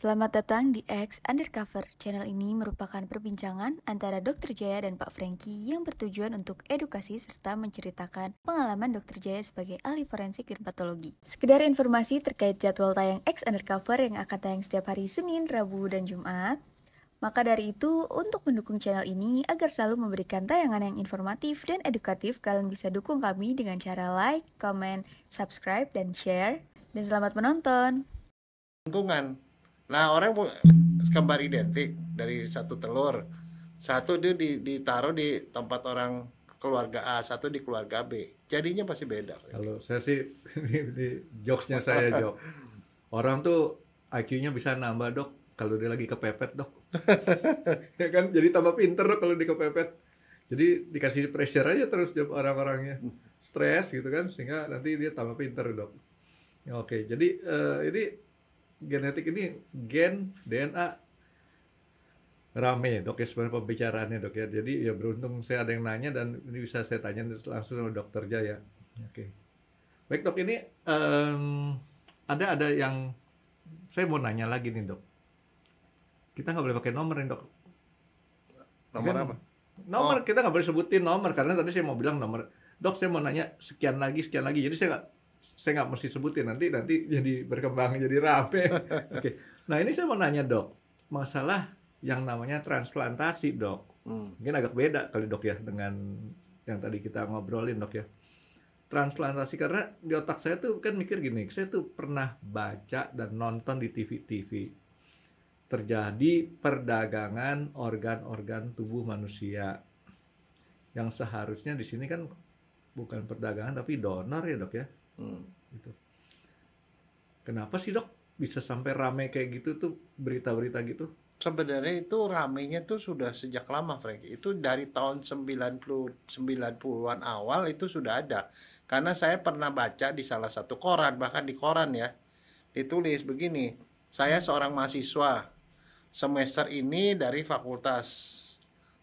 Selamat datang di X Undercover. Channel ini merupakan perbincangan antara Dr. Jaya dan Pak Franky yang bertujuan untuk edukasi serta menceritakan pengalaman Dr. Jaya sebagai ahli forensik dan patologi. Sekedar informasi terkait jadwal tayang X Undercover yang akan tayang setiap hari Senin, Rabu, dan Jumat. Maka dari itu, untuk mendukung channel ini agar selalu memberikan tayangan yang informatif dan edukatif, kalian bisa dukung kami dengan cara like, comment, subscribe, dan share. Dan selamat menonton! Lingkungan Nah orang kembar identik dari satu telur, satu dia ditaruh di tempat orang keluarga A, satu di keluarga B. Jadinya pasti beda. Kalau saya sih di, di jokesnya saya jok. Orang tuh IQ-nya bisa nambah dok kalau dia lagi kepepet dok. ya kan jadi tambah pinter dok kalau kepepet Jadi dikasih pressure aja terus jawab orang-orangnya stres gitu kan sehingga nanti dia tambah pinter dok. Ya, oke jadi uh, ini genetik ini gen DNA rame dok ya sebenarnya pembicaraannya dok ya jadi ya beruntung saya ada yang nanya dan ini bisa saya tanya langsung sama dokter Jaya oke okay. baik dok ini um, ada ada yang saya mau nanya lagi nih dok kita nggak boleh pakai nomor nih dok nomor saya, apa nomor oh. kita nggak boleh sebutin nomor karena tadi saya mau bilang nomor dok saya mau nanya sekian lagi sekian lagi jadi saya nggak saya nggak mesti sebutin nanti nanti jadi berkembang jadi rame. Oke. Okay. Nah ini saya mau nanya dok masalah yang namanya transplantasi dok. Hmm. Mungkin agak beda kali dok ya dengan yang tadi kita ngobrolin dok ya. Transplantasi karena di otak saya tuh kan mikir gini, saya tuh pernah baca dan nonton di TV-TV terjadi perdagangan organ-organ tubuh manusia yang seharusnya di sini kan bukan perdagangan tapi donor ya dok ya Hmm. Gitu. Kenapa sih dok bisa sampai rame kayak gitu tuh berita-berita gitu? Sebenarnya itu ramenya tuh sudah sejak lama Frank. Itu dari tahun 90 90-an awal itu sudah ada. Karena saya pernah baca di salah satu koran, bahkan di koran ya. Ditulis begini, saya seorang mahasiswa semester ini dari fakultas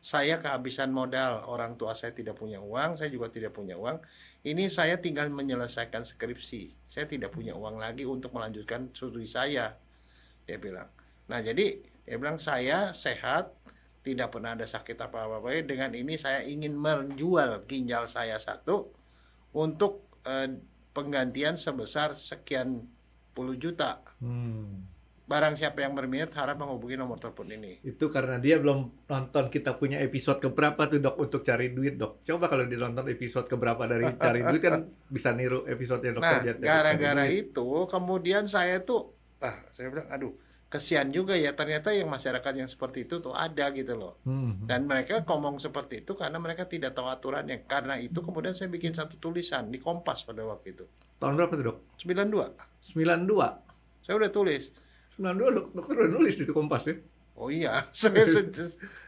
saya kehabisan modal, orang tua saya tidak punya uang, saya juga tidak punya uang. Ini saya tinggal menyelesaikan skripsi. Saya tidak punya uang lagi untuk melanjutkan studi saya. Dia bilang. Nah, jadi dia bilang saya sehat, tidak pernah ada sakit apa-apa. Dengan ini saya ingin menjual ginjal saya satu untuk eh, penggantian sebesar sekian puluh juta. Hmm. Barang siapa yang berminat harap menghubungi nomor telepon ini. Itu karena dia belum nonton kita punya episode keberapa tuh dok untuk cari duit dok. Coba kalau dinonton episode keberapa dari cari duit kan bisa niru episode yang dokter. Nah gara-gara itu kemudian saya tuh, ah saya bilang aduh kesian juga ya ternyata yang masyarakat yang seperti itu tuh ada gitu loh hmm. dan mereka ngomong seperti itu karena mereka tidak tahu aturannya karena itu kemudian saya bikin satu tulisan di Kompas pada waktu itu tahun berapa tuh dok 92 92 saya udah tulis 92 dokter udah nulis di Kompas ya. Oh iya, saya,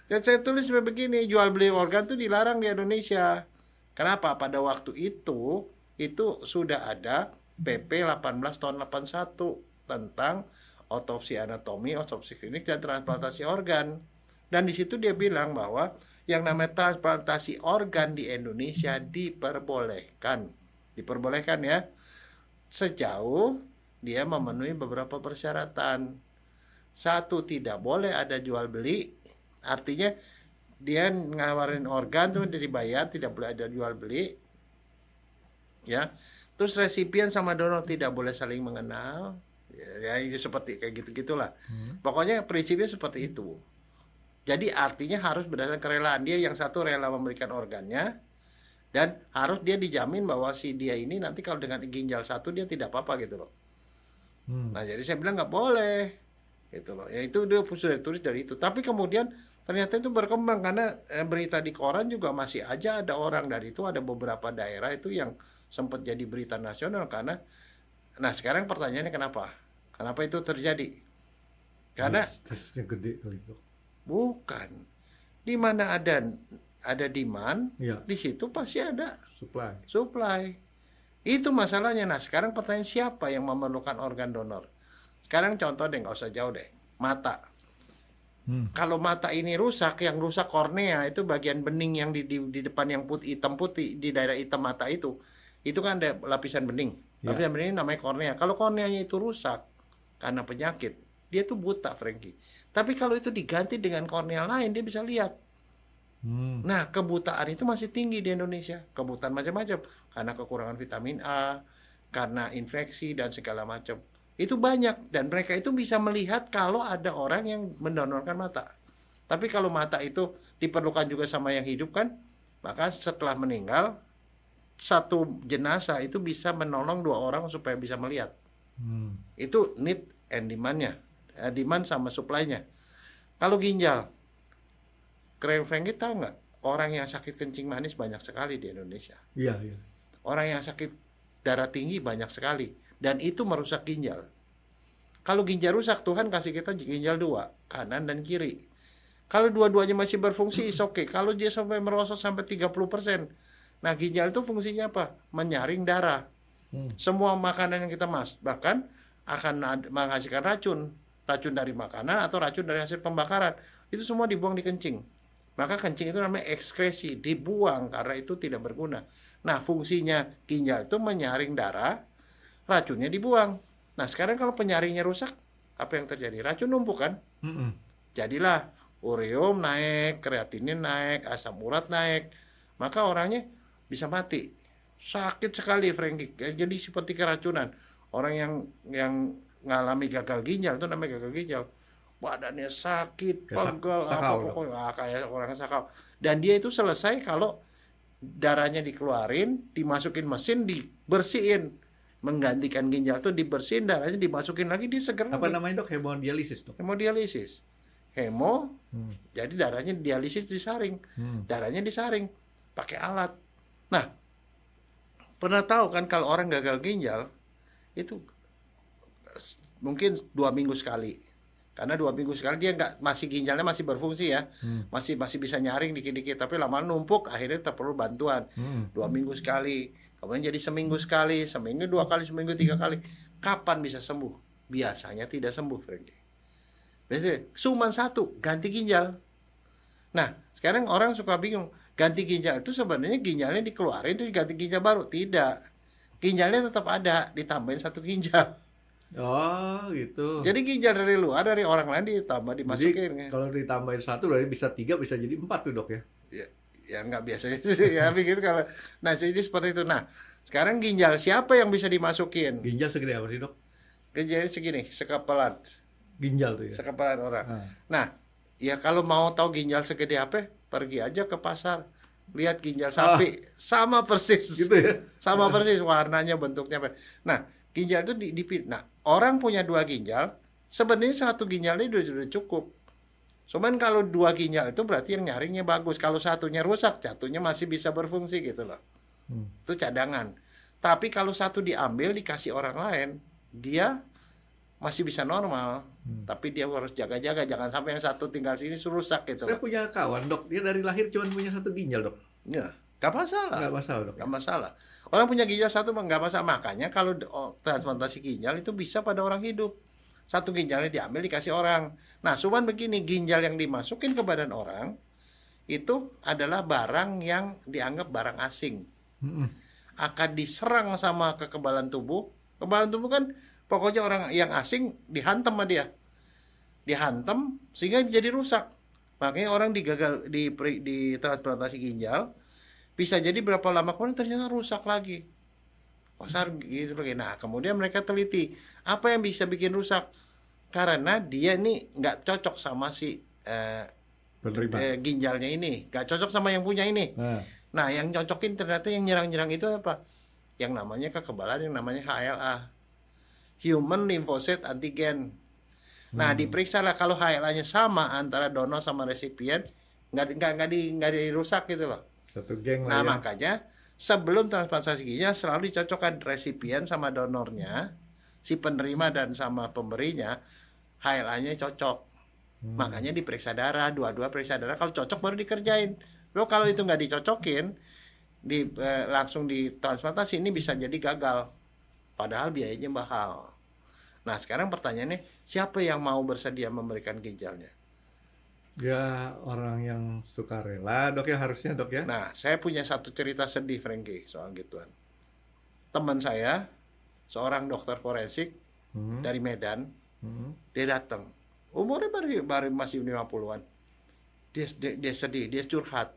dan saya tulis begini, jual beli organ tuh dilarang di Indonesia. Kenapa? Pada waktu itu itu sudah ada PP 18 tahun 81 tentang otopsi anatomi, otopsi klinik dan transplantasi organ. Dan di situ dia bilang bahwa yang namanya transplantasi organ di Indonesia diperbolehkan. Diperbolehkan ya. Sejauh dia memenuhi beberapa persyaratan. Satu, tidak boleh ada jual beli. Artinya dia ngawarin organ tuh bayar, tidak boleh ada jual beli. Ya. Terus resipien sama donor tidak boleh saling mengenal. Ya, ya seperti kayak gitu-gitulah. Hmm. Pokoknya prinsipnya seperti itu. Jadi artinya harus berdasarkan kerelaan dia yang satu rela memberikan organnya, dan harus dia dijamin bahwa si dia ini nanti kalau dengan ginjal satu dia tidak apa-apa gitu loh. Hmm. Nah jadi saya bilang nggak boleh gitu loh. Ya itu dia sudah tulis dari itu. Tapi kemudian ternyata itu berkembang karena eh, berita di koran juga masih aja ada orang dari itu ada beberapa daerah itu yang sempat jadi berita nasional karena nah sekarang pertanyaannya kenapa? Kenapa itu terjadi? Karena gede kali itu. Bukan. Di mana ada ada demand, ya. di situ pasti ada supply. Supply. Itu masalahnya. Nah sekarang pertanyaan siapa yang memerlukan organ donor? Sekarang contoh deh, nggak usah jauh deh. Mata. Hmm. Kalau mata ini rusak, yang rusak kornea itu bagian bening yang di, di, di depan yang putih, hitam putih di daerah hitam mata itu, itu kan ada lapisan bening. Yeah. Lapisan bening namanya kornea. Kalau korneanya itu rusak karena penyakit, dia tuh buta, Frankie. Tapi kalau itu diganti dengan kornea lain, dia bisa lihat. Hmm. Nah, kebutaan itu masih tinggi di Indonesia. Kebutaan macam-macam karena kekurangan vitamin A, karena infeksi dan segala macam. Itu banyak dan mereka itu bisa melihat kalau ada orang yang mendonorkan mata. Tapi kalau mata itu diperlukan juga sama yang hidup kan, maka setelah meninggal satu jenazah itu bisa menolong dua orang supaya bisa melihat. Hmm. Itu need and demand-nya. Eh, demand sama supply-nya. Kalau ginjal, Craig Frankie tahu nggak orang yang sakit kencing manis banyak sekali di Indonesia. Iya, iya. Orang yang sakit darah tinggi banyak sekali dan itu merusak ginjal. Kalau ginjal rusak Tuhan kasih kita ginjal dua, kanan dan kiri. Kalau dua-duanya masih berfungsi is oke. Okay. Kalau dia sampai merosot sampai 30%. Nah, ginjal itu fungsinya apa? Menyaring darah. Hmm. Semua makanan yang kita mas bahkan akan menghasilkan racun. Racun dari makanan atau racun dari hasil pembakaran. Itu semua dibuang di kencing maka kencing itu namanya ekskresi, dibuang karena itu tidak berguna. Nah, fungsinya ginjal itu menyaring darah, racunnya dibuang. Nah, sekarang kalau penyaringnya rusak, apa yang terjadi? Racun numpuk kan? Mm -mm. Jadilah ureum naik, kreatinin naik, asam urat naik. Maka orangnya bisa mati. Sakit sekali Frankie. Jadi seperti keracunan. Orang yang yang ngalami gagal ginjal itu namanya gagal ginjal badannya sakit, sak apa pokoknya nah, kayak orang sakau. Dan dia itu selesai kalau darahnya dikeluarin, dimasukin mesin, dibersihin menggantikan ginjal tuh dibersihin darahnya dimasukin lagi disegerin apa lagi. namanya dok hemodialisis dok hemodialisis hemo hmm. jadi darahnya dialisis disaring hmm. darahnya disaring pakai alat nah pernah tahu kan kalau orang gagal ginjal itu mungkin dua minggu sekali karena dua minggu sekali dia nggak masih ginjalnya masih berfungsi ya hmm. masih masih bisa nyaring dikit-dikit tapi lama numpuk akhirnya tetap perlu bantuan hmm. dua minggu sekali kemudian jadi seminggu sekali seminggu dua kali seminggu tiga kali kapan bisa sembuh biasanya tidak sembuh Frankie biasanya cuma satu ganti ginjal nah sekarang orang suka bingung ganti ginjal itu sebenarnya ginjalnya dikeluarin terus ganti ginjal baru tidak ginjalnya tetap ada ditambahin satu ginjal Oh gitu. Jadi ginjal dari luar dari orang lain ditambah dimasukin. Jadi, ya. kalau ditambahin satu dari bisa tiga bisa jadi empat tuh dok ya? Ya, ya nggak biasanya sih ya gitu kalau. Nah jadi seperti itu. Nah sekarang ginjal siapa yang bisa dimasukin? Ginjal segede apa sih dok? Ginjal segini sekapelan. Ginjal tuh ya. Sekapelan orang. Nah. nah ya kalau mau tahu ginjal segede apa pergi aja ke pasar lihat ginjal sapi ah. sama persis gitu ya? sama persis warnanya bentuknya nah ginjal itu di, nah orang punya dua ginjal sebenarnya satu ginjalnya sudah, sudah cukup cuman kalau dua ginjal itu berarti yang nyaringnya bagus kalau satunya rusak jatuhnya masih bisa berfungsi gitu loh hmm. itu cadangan tapi kalau satu diambil dikasih orang lain dia masih bisa normal hmm. tapi dia harus jaga-jaga jangan sampai yang satu tinggal sini suruh rusak gitu saya kan. punya kawan dok dia dari lahir cuma punya satu ginjal dok ya nggak masalah. nggak masalah dok. nggak masalah. Orang punya ginjal satu nggak masalah. Makanya kalau oh, transplantasi ginjal itu bisa pada orang hidup. Satu ginjalnya diambil dikasih orang. Nah, cuman begini, ginjal yang dimasukin ke badan orang itu adalah barang yang dianggap barang asing. -hmm. Akan diserang sama kekebalan tubuh. kebalan tubuh kan Pokoknya orang yang asing dihantam sama dia. Dihantam sehingga jadi rusak. Makanya orang digagal di, di transplantasi ginjal bisa jadi berapa lama kemudian ternyata rusak lagi. Pasar gitu lagi. Nah, kemudian mereka teliti apa yang bisa bikin rusak karena dia ini nggak cocok sama si eh, Penerima. Eh, ginjalnya ini, nggak cocok sama yang punya ini. Nah. nah, yang cocokin ternyata yang nyerang-nyerang itu apa? Yang namanya kekebalan, yang namanya HLA human lymphocyte antigen. Nah, hmm. lah kalau HLA-nya sama antara donor sama resipien, nggak nggak nggak di nggak dirusak gitu loh. Satu geng lah. Nah, ya. makanya sebelum transplantasi ginjal selalu dicocokkan resipien sama donornya, si penerima dan sama pemberinya HLA-nya cocok. Hmm. Makanya diperiksa darah, dua-dua periksa darah. Kalau cocok baru dikerjain. Lo kalau itu nggak dicocokin, di eh, langsung ditransplantasi ini bisa jadi gagal. Padahal biayanya mahal. Nah sekarang pertanyaannya siapa yang mau bersedia memberikan ginjalnya? Ya orang yang suka rela dok ya harusnya dok ya. Nah saya punya satu cerita sedih Frankie soal gituan. Teman saya seorang dokter forensik hmm. dari Medan hmm. dia datang umurnya baru, baru masih 50-an dia, dia, dia sedih dia curhat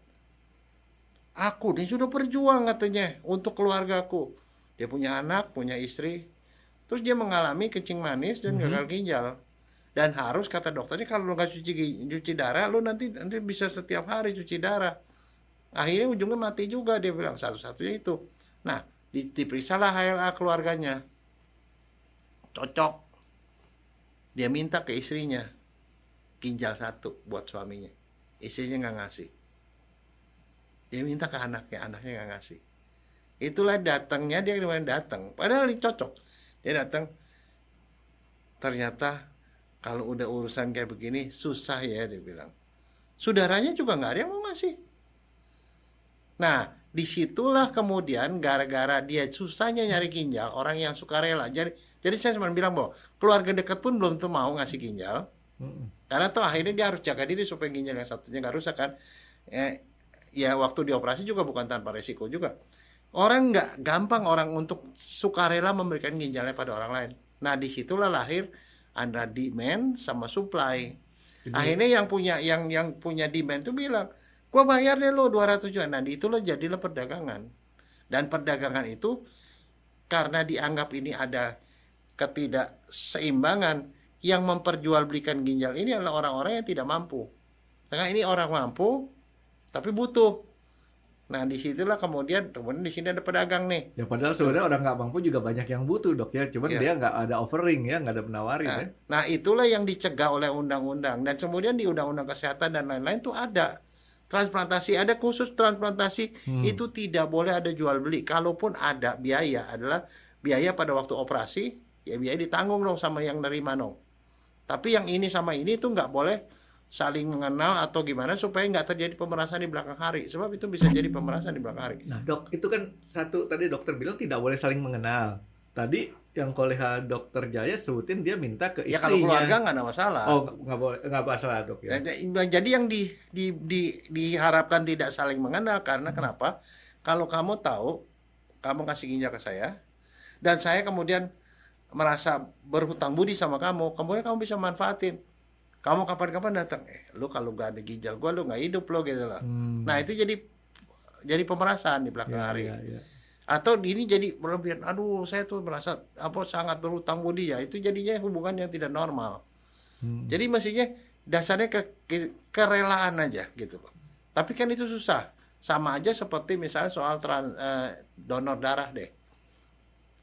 aku dia sudah berjuang katanya untuk keluargaku dia punya anak punya istri terus dia mengalami kencing manis dan mm -hmm. gagal ginjal dan harus kata dokternya kalau lu nggak cuci cuci darah lu nanti nanti bisa setiap hari cuci darah akhirnya ujungnya mati juga dia bilang satu-satunya itu nah diperiksa lah HLA keluarganya cocok dia minta ke istrinya ginjal satu buat suaminya istrinya nggak ngasih dia minta ke anaknya anaknya nggak ngasih Itulah datangnya dia kemarin datang. Padahal cocok. Dia datang. Ternyata kalau udah urusan kayak begini susah ya dia bilang. Saudaranya juga nggak ada yang mau ngasih. Nah, disitulah kemudian gara-gara dia susahnya nyari ginjal, orang yang suka rela. Jadi, jadi saya cuma bilang bahwa keluarga dekat pun belum tuh mau ngasih ginjal. Karena tuh akhirnya dia harus jaga diri supaya ginjal yang satunya nggak rusak kan. Ya, ya waktu dioperasi juga bukan tanpa resiko juga orang nggak gampang orang untuk sukarela memberikan ginjalnya pada orang lain. Nah disitulah lahir antara demand sama supply. Jadi, Akhirnya yang punya yang yang punya demand tuh bilang, gua bayar deh lo ratus juta. Nah lo jadilah perdagangan. Dan perdagangan itu karena dianggap ini ada ketidakseimbangan yang memperjualbelikan ginjal ini adalah orang-orang yang tidak mampu. Karena ini orang mampu tapi butuh Nah disitulah kemudian kemudian di sini ada pedagang nih. Ya padahal sebenarnya orang nggak mampu juga banyak yang butuh dok ya, cuman ya. dia nggak ada offering ya, nggak ada penawarin. Nah, ya. nah itulah yang dicegah oleh undang-undang dan kemudian di undang-undang kesehatan dan lain-lain tuh ada transplantasi ada khusus transplantasi hmm. itu tidak boleh ada jual beli kalaupun ada biaya adalah biaya pada waktu operasi ya biaya ditanggung dong sama yang nerima dong tapi yang ini sama ini itu nggak boleh saling mengenal atau gimana supaya nggak terjadi pemerasan di belakang hari sebab itu bisa jadi pemerasan di belakang hari. Nah dok itu kan satu tadi dokter bilang tidak boleh saling mengenal. Tadi yang koleha dokter Jaya sebutin dia minta ke istrinya. Ya kalau keluarga nggak ada masalah. Oh nggak boleh nggak masalah dok ya. Eh, eh, nah, jadi yang di, di, di, diharapkan tidak saling mengenal karena hmm. kenapa? Kalau kamu tahu kamu kasih ginjal ke saya dan saya kemudian merasa berhutang budi sama kamu, kemudian kamu bisa manfaatin kamu kapan-kapan datang eh lu kalau nggak ada ginjal gua lu nggak hidup lo gitu loh hmm. nah itu jadi jadi pemerasan di belakang yeah, hari yeah, yeah. atau ini jadi berlebihan aduh saya tuh merasa apa sangat berutang budi ya itu jadinya hubungan yang tidak normal hmm. jadi mestinya dasarnya ke, ke kerelaan aja gitu loh tapi kan itu susah sama aja seperti misalnya soal trans, eh, donor darah deh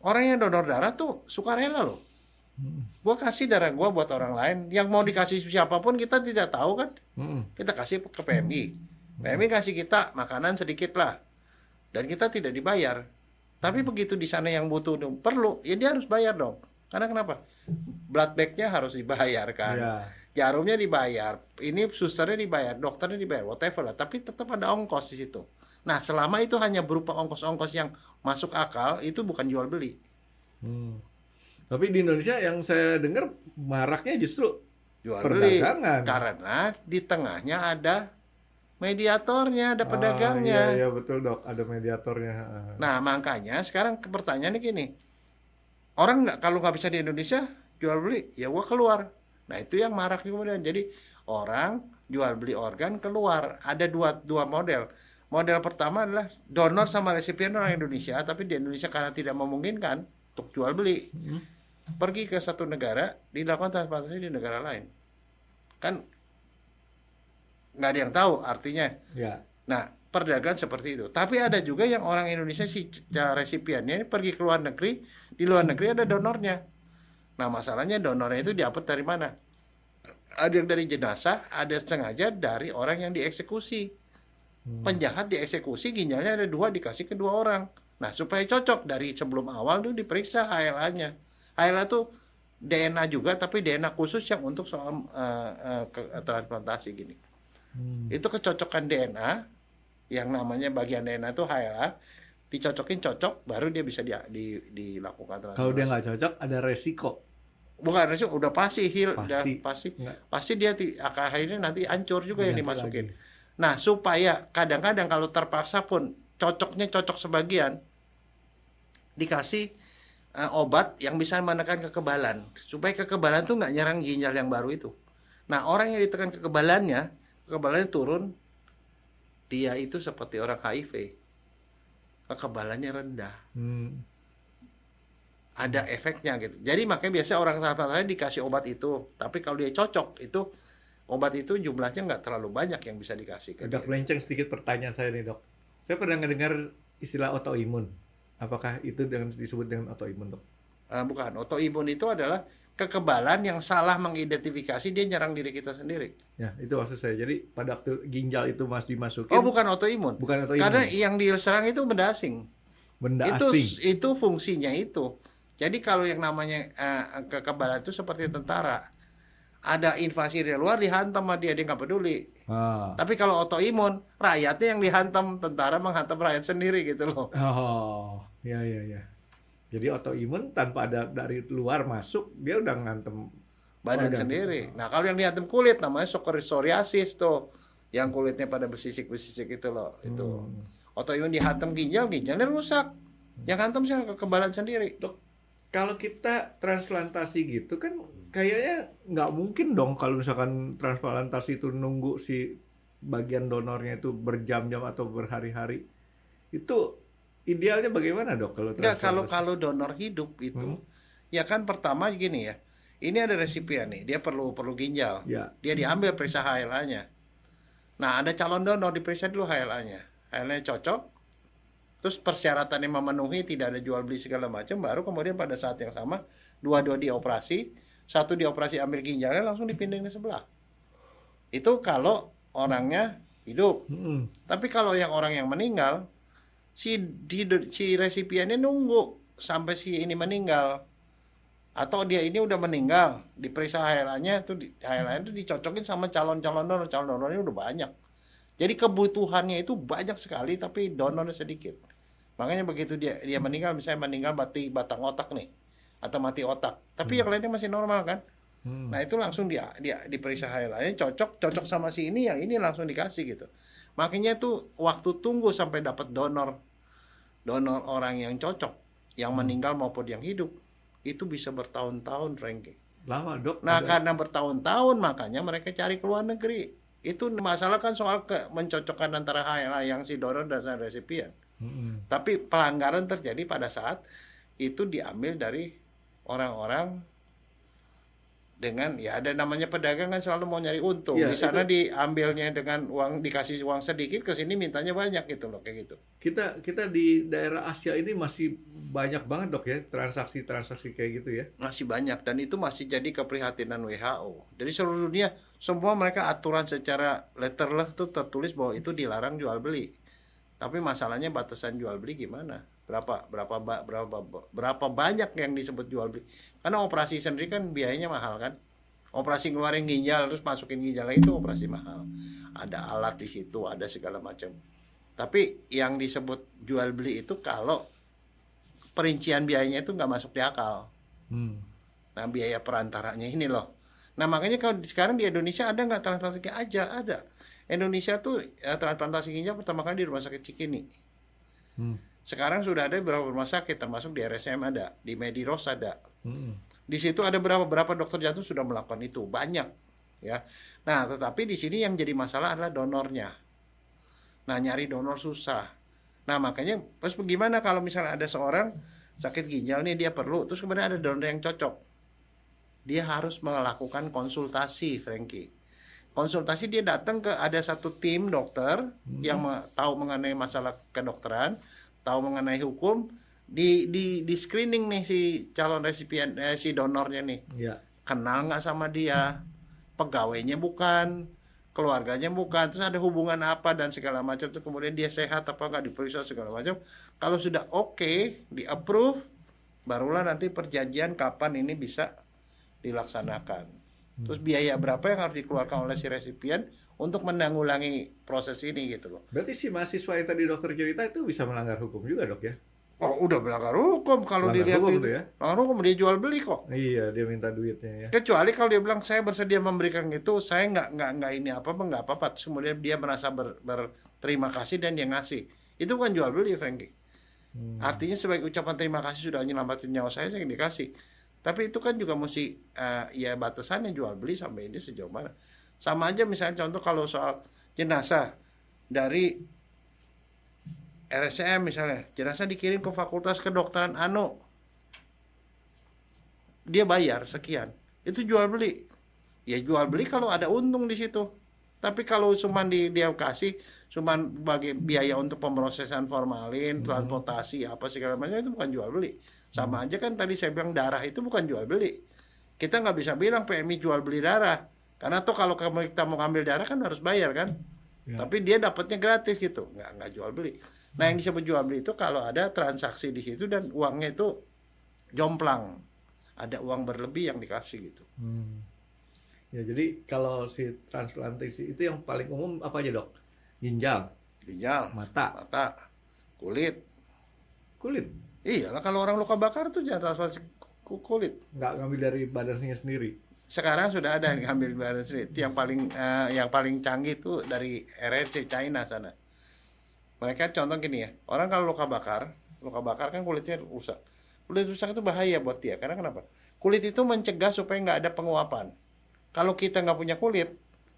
orang yang donor darah tuh suka rela loh Gue kasih darah gue buat orang lain. Yang mau dikasih siapapun kita tidak tahu kan. Kita kasih ke PMI. PMI kasih kita makanan sedikit lah. Dan kita tidak dibayar. Tapi begitu di sana yang butuh perlu, ya dia harus bayar dong. Karena kenapa? Blood bagnya harus dibayarkan. Yeah. Jarumnya dibayar, ini susternya dibayar, dokternya dibayar, whatever lah. Tapi tetap ada ongkos di situ. Nah, selama itu hanya berupa ongkos-ongkos yang masuk akal, itu bukan jual beli. Hmm. Tapi di Indonesia yang saya dengar maraknya justru jual beli karena di tengahnya ada mediatornya, ada ah, pedagangnya. Ah, iya, iya betul dok, ada mediatornya. Nah makanya sekarang pertanyaan ini gini, orang nggak kalau nggak bisa di Indonesia jual beli, ya gua keluar. Nah itu yang marak kemudian. Jadi orang jual beli organ keluar. Ada dua dua model. Model pertama adalah donor sama resipien orang Indonesia, tapi di Indonesia karena tidak memungkinkan untuk jual beli. Hmm pergi ke satu negara dilakukan transplantasi di negara lain kan nggak ada yang tahu artinya ya. nah perdagangan seperti itu tapi ada juga yang orang Indonesia si resipiannya pergi ke luar negeri di luar negeri ada donornya nah masalahnya donornya itu dapat dari mana ada yang dari jenazah ada sengaja dari orang yang dieksekusi hmm. penjahat dieksekusi ginjalnya ada dua dikasih ke dua orang nah supaya cocok dari sebelum awal tuh diperiksa HLA-nya HLA tuh DNA juga tapi DNA khusus yang untuk soal uh, uh, transplantasi gini. Hmm. Itu kecocokan DNA yang namanya bagian DNA itu HLA dicocokin cocok baru dia bisa di, di, dilakukan transplantasi. Kalau dia nggak cocok ada resiko. Bukan resiko udah pasti heal pasti. udah pasti pasti dia akan akhirnya nanti hancur juga yang iya, dimasukin. Lagi. Nah, supaya kadang-kadang kalau terpaksa pun cocoknya cocok sebagian dikasih uh, obat yang bisa menekan kekebalan supaya kekebalan tuh nggak nyerang ginjal yang baru itu. Nah orang yang ditekan kekebalannya, kekebalannya turun, dia itu seperti orang HIV, kekebalannya rendah. Hmm. Ada efeknya gitu. Jadi makanya biasanya orang transplantan dikasih obat itu, tapi kalau dia cocok itu obat itu jumlahnya nggak terlalu banyak yang bisa dikasih. Dok melenceng sedikit pertanyaan saya nih dok. Saya pernah mendengar istilah autoimun. Apakah itu dengan disebut dengan autoimun, dok? Uh, bukan. Autoimun itu adalah kekebalan yang salah mengidentifikasi dia nyerang diri kita sendiri. Ya, itu maksud saya. Jadi pada waktu ginjal itu masih dimasukin. Oh, bukan autoimun. Bukan autoimun. Karena yang diserang itu benda asing. Benda itu, asing. Itu fungsinya itu. Jadi kalau yang namanya uh, kekebalan itu seperti tentara. Ada invasi dari luar dihantam sama dia dia nggak peduli. Ah. Tapi kalau autoimun rakyatnya yang dihantam tentara menghantam rakyat sendiri gitu loh. Oh. Ya ya ya. Jadi autoimun tanpa ada dari luar masuk dia udah ngantem badan organ. sendiri. Nah kalau yang diantem kulit namanya psoriasis tuh yang kulitnya pada besisik-besisik itu loh hmm. itu autoimun dihantam ginjal ginjalnya rusak yang hantam sih kekebalan sendiri dok kalau kita transplantasi gitu kan kayaknya nggak mungkin dong kalau misalkan transplantasi itu nunggu si bagian donornya itu berjam-jam atau berhari-hari itu idealnya bagaimana dok kalau Nggak, kalau kalau donor hidup itu hmm. ya kan pertama gini ya ini ada resipien nih dia perlu perlu ginjal ya. dia diambil periksa HLA-nya nah ada calon donor diperiksa dulu HLA-nya HLA-nya cocok terus persyaratan yang memenuhi tidak ada jual beli segala macam baru kemudian pada saat yang sama dua-dua dioperasi satu dioperasi ambil ginjalnya langsung dipindahin ke sebelah itu kalau orangnya hidup hmm. tapi kalau yang orang yang meninggal si di, si resipiennya nunggu sampai si ini meninggal atau dia ini udah meninggal diperiksa HLA-nya itu HLA itu dicocokin sama calon-calon donor calon donornya udah banyak jadi kebutuhannya itu banyak sekali tapi donornya sedikit makanya begitu dia dia meninggal misalnya meninggal mati batang otak nih atau mati otak tapi hmm. yang lainnya masih normal kan hmm. nah itu langsung dia dia diperiksa HLA-nya cocok cocok sama si ini yang ini langsung dikasih gitu makanya itu waktu tunggu sampai dapat donor donor orang yang cocok, yang hmm. meninggal maupun yang hidup, itu bisa bertahun-tahun ranking. Lama dok. Nah ada. karena bertahun-tahun makanya mereka cari ke luar negeri. Itu masalah kan soal ke mencocokkan antara HLA yang si donor dan si resipien. hmm Tapi pelanggaran terjadi pada saat itu diambil dari orang-orang dengan ya ada namanya pedagang kan selalu mau nyari untung. Ya, di sana itu, diambilnya dengan uang dikasih uang sedikit ke sini mintanya banyak gitu loh kayak gitu. Kita kita di daerah Asia ini masih banyak banget Dok ya transaksi-transaksi kayak gitu ya. Masih banyak dan itu masih jadi keprihatinan WHO. Jadi seluruh dunia semua mereka aturan secara letter lah tuh tertulis bahwa itu dilarang jual beli. Tapi masalahnya batasan jual beli gimana? berapa berapa berapa berapa banyak yang disebut jual beli karena operasi sendiri kan biayanya mahal kan operasi ngeluarin ginjal terus masukin ginjal lagi itu operasi mahal ada alat di situ ada segala macam tapi yang disebut jual beli itu kalau perincian biayanya itu nggak masuk di akal hmm. nah biaya perantaranya ini loh nah makanya kalau sekarang di Indonesia ada nggak transplantasi ginjal aja ada Indonesia tuh ya, transplantasi ginjal pertama kali di rumah sakit Cikini hmm sekarang sudah ada beberapa rumah sakit termasuk di RSM ada, di Mediros ada. Hmm. Di situ ada berapa berapa dokter jantung sudah melakukan itu banyak ya. Nah tetapi di sini yang jadi masalah adalah donornya. Nah nyari donor susah. Nah makanya terus bagaimana kalau misalnya ada seorang sakit ginjal nih dia perlu terus kemudian ada donor yang cocok. Dia harus melakukan konsultasi Frankie konsultasi dia datang ke ada satu tim dokter hmm. yang tahu mengenai masalah kedokteran tahu mengenai hukum di di di screening nih si calon resipien eh, si donornya nih ya. kenal nggak sama dia pegawainya bukan keluarganya bukan terus ada hubungan apa dan segala macam tuh kemudian dia sehat apa nggak diperiksa segala macam kalau sudah oke okay, di approve barulah nanti perjanjian kapan ini bisa dilaksanakan Terus biaya berapa yang harus dikeluarkan oleh si resipien untuk menanggulangi proses ini gitu loh. Berarti si mahasiswa yang tadi dokter cerita itu bisa melanggar hukum juga dok ya? Oh udah melanggar hukum kalau melanggar dilihat hukum itu, ya? melanggar hukum dia jual beli kok. Iya dia minta duitnya ya. Kecuali kalau dia bilang saya bersedia memberikan itu, saya nggak nggak nggak ini apa apa nggak apa apa. kemudian dia merasa ber, berterima kasih dan dia ngasih. Itu kan jual beli Frankie. Hmm. Artinya sebagai ucapan terima kasih sudah nyelamatin nyawa saya, saya dikasih tapi itu kan juga mesti uh, ya batasannya jual beli sampai ini sejauh mana. Sama aja misalnya contoh kalau soal jenazah dari RSM misalnya, jenazah dikirim ke Fakultas Kedokteran Anu. Dia bayar sekian. Itu jual beli. Ya jual beli kalau ada untung di situ. Tapi kalau cuma di dia kasih cuma bagi biaya untuk pemrosesan formalin, hmm. transportasi apa segala macam itu bukan jual beli sama aja kan tadi saya bilang darah itu bukan jual beli. Kita nggak bisa bilang PMI jual beli darah. Karena tuh kalau kita mau ngambil darah kan harus bayar kan. Ya. Tapi dia dapatnya gratis gitu, nggak nggak jual beli. Nah yang disebut jual beli itu kalau ada transaksi di situ dan uangnya itu jomplang, ada uang berlebih yang dikasih gitu. Hmm. Ya jadi kalau si transplantasi itu yang paling umum apa aja dok? Ginjal. Ginjal. Mata. Mata. Kulit. Kulit. Iyalah kalau orang luka bakar tuh jangan transplantasi kulit. Nggak ngambil dari badannya sendiri. Sekarang sudah ada yang ngambil badan sendiri. Yang paling uh, yang paling canggih tuh dari RNC China sana. Mereka contoh gini ya, orang kalau luka bakar, luka bakar kan kulitnya rusak. Kulit rusak itu bahaya buat dia. Karena kenapa? Kulit itu mencegah supaya nggak ada penguapan. Kalau kita nggak punya kulit,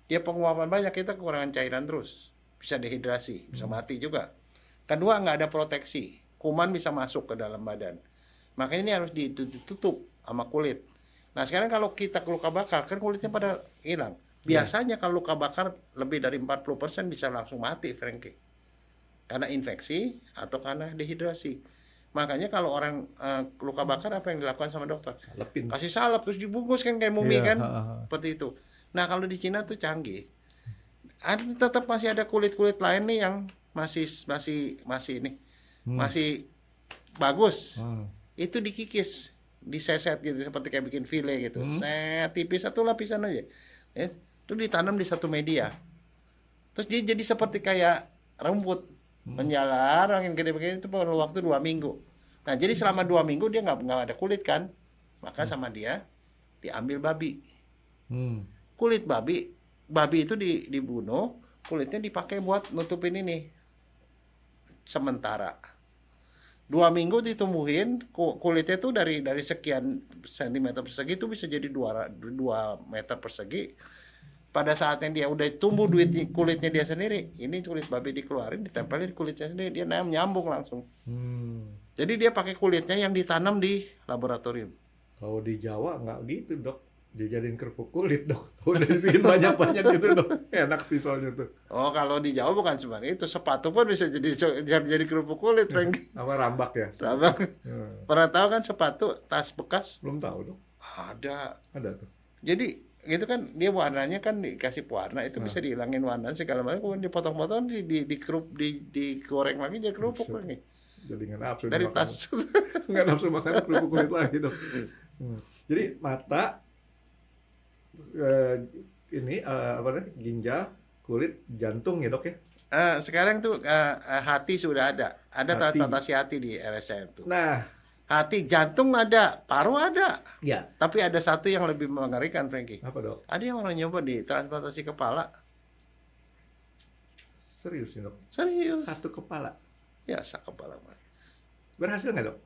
dia ya penguapan banyak, kita kekurangan cairan terus. Bisa dehidrasi, bisa mati juga. Kedua, nggak ada proteksi kuman bisa masuk ke dalam badan. Makanya ini harus ditutup sama kulit. Nah sekarang kalau kita luka bakar kan kulitnya pada hilang. Iya. Biasanya kalau luka bakar lebih dari 40% bisa langsung mati Frankie. Karena infeksi atau karena dehidrasi. Makanya kalau orang uh, luka bakar apa yang dilakukan sama dokter? Salepin. Kasih salep terus dibungkus kan kayak mumi yeah. kan. Seperti itu. Nah, kalau di Cina tuh canggih. Ada tetap masih ada kulit-kulit lain nih yang masih masih masih ini hmm. masih bagus hmm. itu dikikis diseset gitu seperti kayak bikin file gitu hmm. set tipis satu lapisan aja itu ya, ditanam di satu media terus dia jadi seperti kayak rumput hmm. menjalar yang gede begini itu perlu waktu dua minggu nah jadi selama dua minggu dia nggak nggak ada kulit kan maka hmm. sama dia diambil babi hmm. kulit babi babi itu di, dibunuh kulitnya dipakai buat nutupin ini sementara dua minggu ditumbuhin kulitnya tuh dari dari sekian sentimeter persegi itu bisa jadi dua dua meter persegi pada saatnya dia udah tumbuh duit kulitnya dia sendiri ini kulit babi dikeluarin ditempelin di kulitnya sendiri dia nyambung langsung hmm. jadi dia pakai kulitnya yang ditanam di laboratorium kalau di Jawa nggak gitu dok dijadiin kerupuk kulit dok tuh udah bikin banyak banyak gitu dok enak sih soalnya tuh oh kalau di Jawa bukan cuma itu sepatu pun bisa jadi jadi kerupuk kulit ya. Frank apa rambak ya rambak ya. pernah tahu kan sepatu tas bekas belum tahu dok ada ada tuh jadi gitu kan dia warnanya kan dikasih pewarna itu nah. bisa dihilangin warna segala macam kemudian dipotong-potong di di di, kerup, di di goreng lagi jadi kerupuk Bisa. lagi jadi nggak nafsu dari tas nggak nafsu makan kerupuk kulit lagi dong hmm. hmm. jadi mata uh, ini uh, apa namanya ginjal, kulit, jantung ya dok ya? Uh, sekarang tuh uh, hati sudah ada, ada hati. transplantasi hati di RSM tuh. Nah, hati, jantung ada, paru ada. Ya. Tapi ada satu yang lebih mengerikan, Frankie. Apa dok? Ada yang orang nyoba di transplantasi kepala. Serius nih dok? Serius. Satu kepala. Ya, satu kepala. Berhasil nggak dok?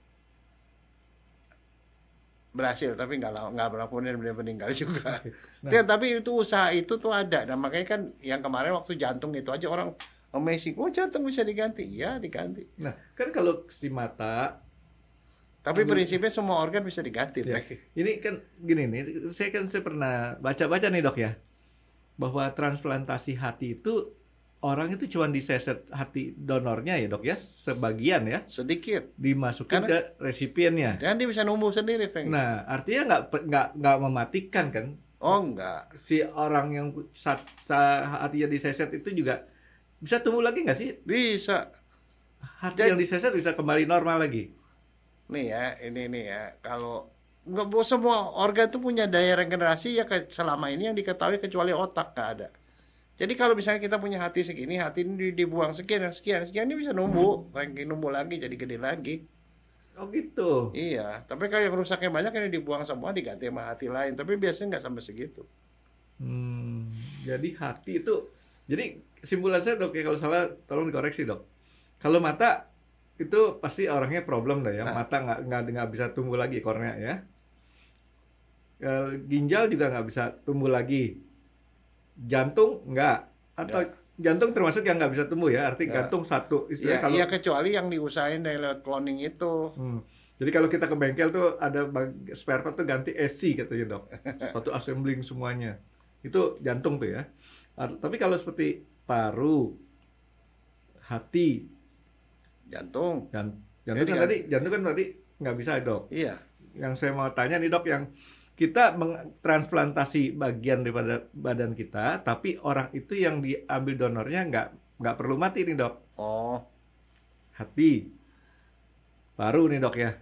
berhasil tapi nggak nggak berapa menit meninggal juga. Nah. Ya, tapi itu usaha itu tuh ada. dan makanya kan yang kemarin waktu jantung itu aja orang amazing. Oh jantung bisa diganti, iya diganti. Nah kan kalau si mata tapi ini, prinsipnya semua organ bisa diganti. Ya. Ini kan gini nih, saya kan saya pernah baca-baca nih dok ya bahwa transplantasi hati itu orang itu cuma diseset hati donornya ya dok ya sebagian ya sedikit dimasukkan karena, ke resipiennya dan dia bisa numbuh sendiri Frank nah artinya nggak nggak nggak mematikan kan oh nggak si orang yang saat, saat hatinya diseset itu juga bisa tumbuh lagi nggak sih bisa hati Jadi, yang diseset bisa kembali normal lagi nih ya ini nih ya kalau nggak semua organ itu punya daya regenerasi ya selama ini yang diketahui kecuali otak nggak ada jadi kalau misalnya kita punya hati segini, hati ini dibuang sekian, sekian, sekian, ini bisa numbuh, ranking numbuh lagi, jadi gede lagi. Oh gitu. Iya, tapi kalau yang rusaknya banyak ini dibuang semua diganti sama hati lain, tapi biasanya nggak sampai segitu. Hmm, jadi hati itu, jadi simpulan saya dok ya kalau salah tolong dikoreksi dok. Kalau mata itu pasti orangnya problem lah ya, nah. mata nggak nggak nggak bisa tumbuh lagi kornea ya. Eh, ginjal juga nggak bisa tumbuh lagi jantung enggak atau enggak. jantung termasuk yang nggak bisa tumbuh ya arti enggak. gantung satu istilah ya, kalau ya kecuali yang diusahain dari lewat cloning itu hmm. jadi kalau kita ke bengkel tuh ada spare part tuh ganti AC katanya dok satu assembling semuanya itu jantung tuh ya tapi kalau seperti paru hati jantung jantung Jadi kan, kan tadi jantung kan tadi nggak bisa dok iya yang saya mau tanya nih dok yang kita mengtransplantasi bagian daripada badan kita, tapi orang itu yang diambil donornya nggak nggak perlu mati nih dok. Oh. Hati. Paru nih dok ya.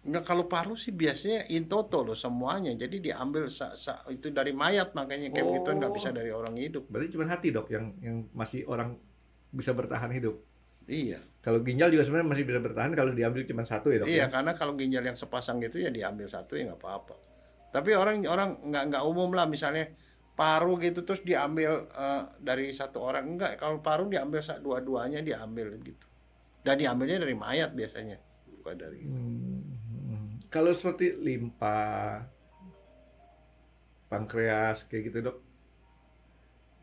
Nah kalau paru sih biasanya in toto loh semuanya. Jadi diambil sa -sa itu dari mayat makanya kayak oh. gitu nggak bisa oh. dari orang hidup. Berarti cuma hati dok yang yang masih orang bisa bertahan hidup. Iya. Kalau ginjal juga sebenarnya masih bisa bertahan kalau diambil cuma satu ya dok. Iya ya? karena kalau ginjal yang sepasang gitu ya diambil satu ya nggak apa-apa tapi orang orang nggak nggak umum lah misalnya paru gitu terus diambil uh, dari satu orang enggak kalau paru diambil dua-duanya diambil gitu dan diambilnya dari mayat biasanya bukan dari itu hmm, hmm, hmm. kalau seperti limpa pankreas kayak gitu dok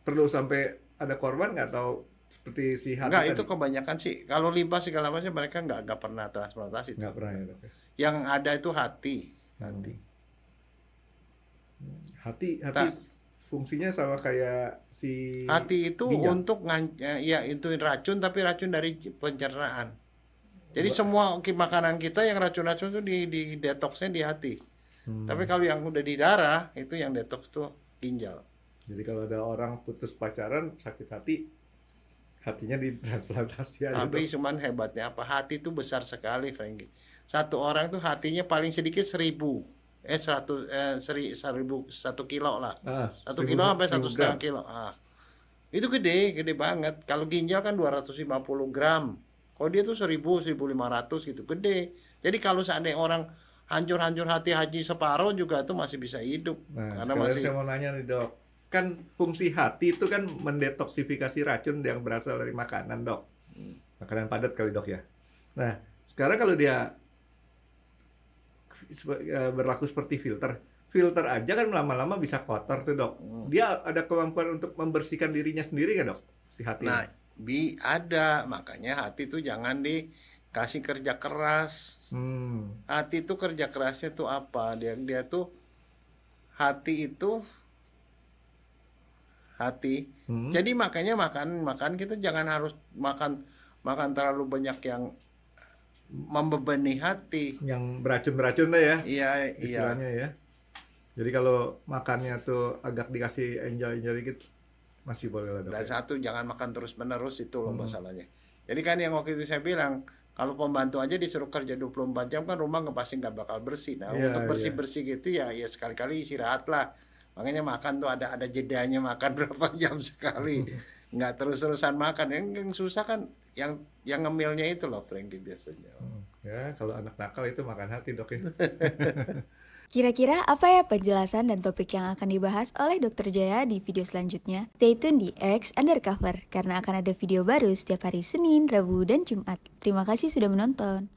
perlu sampai ada korban nggak atau seperti si hati enggak itu kebanyakan sih kalau limpa segala macam mereka nggak nggak pernah transplantasi nggak pernah ya, dok. Ya? yang ada itu hati hati Hati hati nah, fungsinya sama kayak si hati itu ginjal. untuk ngan, ya, ya itu racun tapi racun dari pencernaan. Jadi Buat. semua makanan kita yang racun-racun itu di, di detoxnya di hati. Hmm. Tapi kalau yang udah di darah itu yang detox tuh ginjal. Jadi kalau ada orang putus pacaran sakit hati, hatinya ditransplantasi aja. Tapi dong. cuman hebatnya apa? Hati itu besar sekali, Frankie. Satu orang tuh hatinya paling sedikit seribu eh seratus eh seri seribu satu kilo lah ah, satu kilo sampai satu setengah kilo ah. itu gede gede banget kalau ginjal kan 250 gram kalau dia tuh seribu seribu lima ratus gitu gede jadi kalau seandainya orang hancur-hancur hati haji separuh juga itu masih bisa hidup nah, karena masih saya mau nanya nih dok kan fungsi hati itu kan mendetoksifikasi racun yang berasal dari makanan dok hmm. makanan padat kali dok ya nah sekarang kalau dia Eh, berlaku seperti filter. Filter aja kan lama-lama bisa kotor tuh dok. Hmm. Dia ada kemampuan untuk membersihkan dirinya sendiri kan dok si hati. Nah, bi ada makanya hati tuh jangan dikasih kerja keras. Hmm. Hati tuh kerja kerasnya tuh apa? Dia dia tuh hati itu hati. Hmm. Jadi makanya makan makan kita jangan harus makan makan terlalu banyak yang membebani hati. Yang beracun-beracun lah ya. Iya, iya. istilahnya iya. ya. Jadi kalau makannya tuh agak dikasih enjoy-enjoy dikit masih boleh lah Dan satu jangan makan terus-menerus itu loh hmm. masalahnya. Jadi kan yang waktu itu saya bilang kalau pembantu aja disuruh kerja 24 jam kan rumah nggak pasti nggak bakal bersih. Nah yeah, untuk iya. bersih bersih yeah. gitu ya ya sekali-kali istirahat lah. Makanya makan tuh ada ada jedanya makan berapa jam sekali. Hmm. Nggak terus-terusan makan. Yang, yang susah kan yang yang ngemilnya itu loh Frankie biasanya. Hmm, ya kalau anak nakal itu makan hati dok ya. Kira-kira apa ya penjelasan dan topik yang akan dibahas oleh Dokter Jaya di video selanjutnya? Stay tune di RX Undercover karena akan ada video baru setiap hari Senin, Rabu, dan Jumat. Terima kasih sudah menonton.